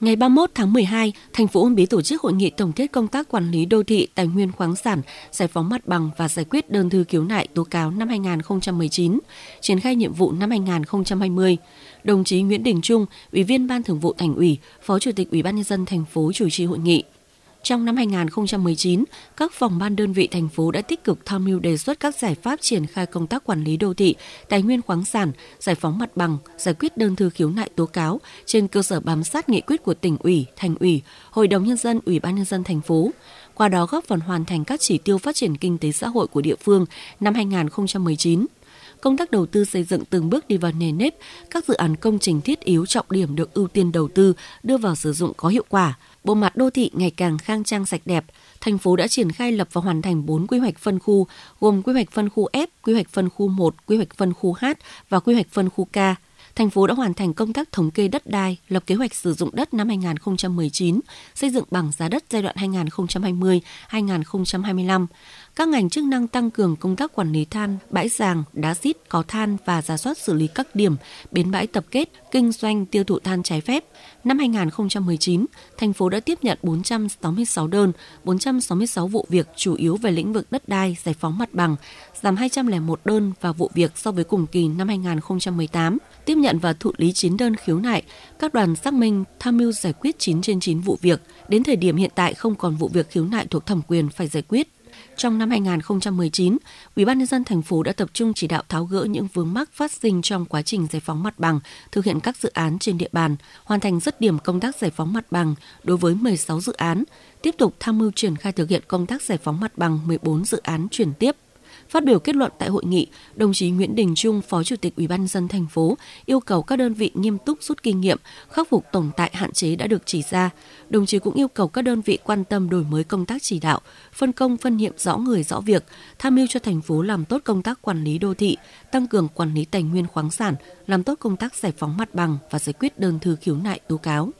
Ngày 31 tháng 12, thành phố Uông Bí tổ chức hội nghị tổng kết công tác quản lý đô thị, tài nguyên khoáng sản, giải phóng mặt bằng và giải quyết đơn thư khiếu nại tố cáo năm 2019, triển khai nhiệm vụ năm 2020. Đồng chí Nguyễn Đình Trung, Ủy viên Ban Thường vụ Thành ủy, Phó Chủ tịch Ủy ban nhân dân thành phố chủ trì hội nghị. Trong năm 2019, các phòng ban đơn vị thành phố đã tích cực tham mưu đề xuất các giải pháp triển khai công tác quản lý đô thị, tài nguyên khoáng sản, giải phóng mặt bằng, giải quyết đơn thư khiếu nại tố cáo trên cơ sở bám sát nghị quyết của tỉnh ủy, thành ủy, hội đồng nhân dân, ủy ban nhân dân thành phố qua đó góp phần hoàn thành các chỉ tiêu phát triển kinh tế xã hội của địa phương năm 2019 công tác đầu tư xây dựng từng bước đi vào nề nếp, các dự án công trình thiết yếu trọng điểm được ưu tiên đầu tư, đưa vào sử dụng có hiệu quả. Bộ mặt đô thị ngày càng khang trang sạch đẹp, thành phố đã triển khai lập và hoàn thành 4 quy hoạch phân khu, gồm quy hoạch phân khu F, quy hoạch phân khu 1, quy hoạch phân khu H và quy hoạch phân khu K thành phố đã hoàn thành công tác thống kê đất đai, lập kế hoạch sử dụng đất năm 2019, xây dựng bảng giá đất giai đoạn 2020-2025. Các ngành chức năng tăng cường công tác quản lý than, bãi giàng, đá xít có than và giả soát xử lý các điểm, bến bãi tập kết, kinh doanh tiêu thụ than trái phép. Năm 2019, thành phố đã tiếp nhận 466 đơn, 466 vụ việc chủ yếu về lĩnh vực đất đai, giải phóng mặt bằng, giảm 201 đơn và vụ việc so với cùng kỳ năm 2018, tiếp nhận nhận và thụ lý 9 đơn khiếu nại, các đoàn xác minh tham mưu giải quyết 9 trên 9 vụ việc. Đến thời điểm hiện tại không còn vụ việc khiếu nại thuộc thẩm quyền phải giải quyết. Trong năm 2019, Ủy ban nhân dân thành phố đã tập trung chỉ đạo tháo gỡ những vướng mắc phát sinh trong quá trình giải phóng mặt bằng, thực hiện các dự án trên địa bàn, hoàn thành dứt điểm công tác giải phóng mặt bằng đối với 16 dự án, tiếp tục tham mưu triển khai thực hiện công tác giải phóng mặt bằng 14 dự án chuyển tiếp Phát biểu kết luận tại hội nghị, đồng chí Nguyễn Đình Trung, Phó Chủ tịch Ủy ban dân thành phố yêu cầu các đơn vị nghiêm túc rút kinh nghiệm, khắc phục tồn tại hạn chế đã được chỉ ra. Đồng chí cũng yêu cầu các đơn vị quan tâm đổi mới công tác chỉ đạo, phân công phân nhiệm rõ người rõ việc, tham mưu cho thành phố làm tốt công tác quản lý đô thị, tăng cường quản lý tài nguyên khoáng sản, làm tốt công tác giải phóng mặt bằng và giải quyết đơn thư khiếu nại tố cáo.